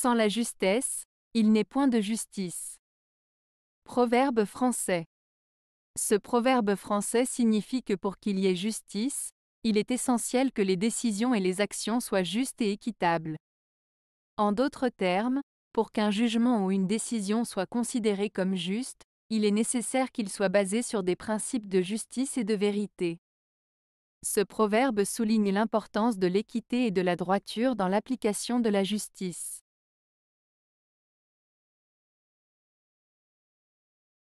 Sans la justesse, il n'est point de justice. Proverbe français. Ce proverbe français signifie que pour qu'il y ait justice, il est essentiel que les décisions et les actions soient justes et équitables. En d'autres termes, pour qu'un jugement ou une décision soit considéré comme juste, il est nécessaire qu'il soit basé sur des principes de justice et de vérité. Ce proverbe souligne l'importance de l'équité et de la droiture dans l'application de la justice.